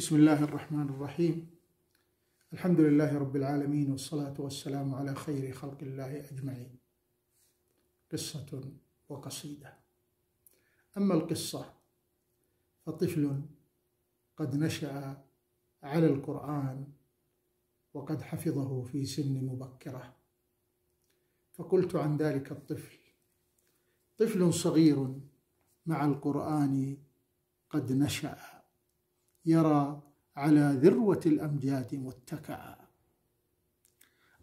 بسم الله الرحمن الرحيم الحمد لله رب العالمين والصلاة والسلام على خير خلق الله أجمعين قصة وقصيدة أما القصة فطفل قد نشأ على القرآن وقد حفظه في سن مبكرة فقلت عن ذلك الطفل طفل صغير مع القرآن قد نشأ يرى على ذروة الأمجاد متكئا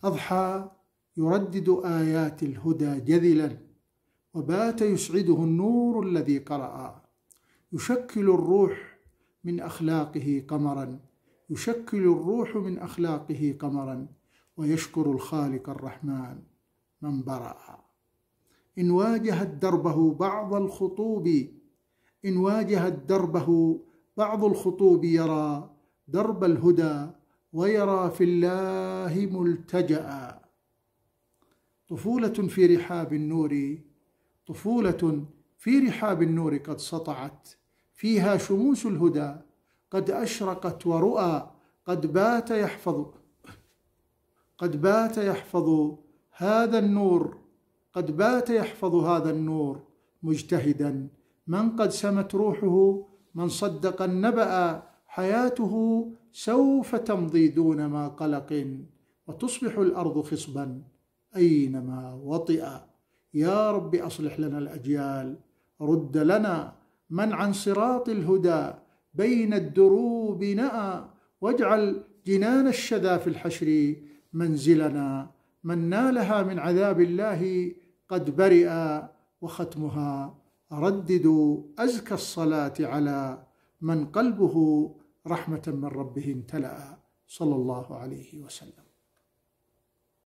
أضحى يردد آيات الهدى جذلا وبات يسعده النور الذي قرأ يشكل الروح من أخلاقه قمرا يشكل الروح من أخلاقه قمرا ويشكر الخالق الرحمن من برأ إن واجهت دربه بعض الخطوب إن واجهت دربه بعض الخطوب يرى درب الهدى ويرى في الله ملتجأ طفولة في رحاب النور طفولة في رحاب النور قد سطعت فيها شموس الهدى قد أشرقت ورؤى قد بات يحفظ قد بات يحفظ هذا النور قد بات يحفظ هذا النور مجتهدا من قد سمت روحه من صدق النبأ حياته سوف تمضي دون ما قلق وتصبح الأرض خصبا أينما وطئ يا رب أصلح لنا الأجيال رد لنا من عن صراط الهدى بين الدروب نأى واجعل جنان الشذا في الحشر منزلنا من نالها من عذاب الله قد برئ وختمها رددوا أزكى الصلاة على من قلبه رحمة من ربه امتلأ صلى الله عليه وسلم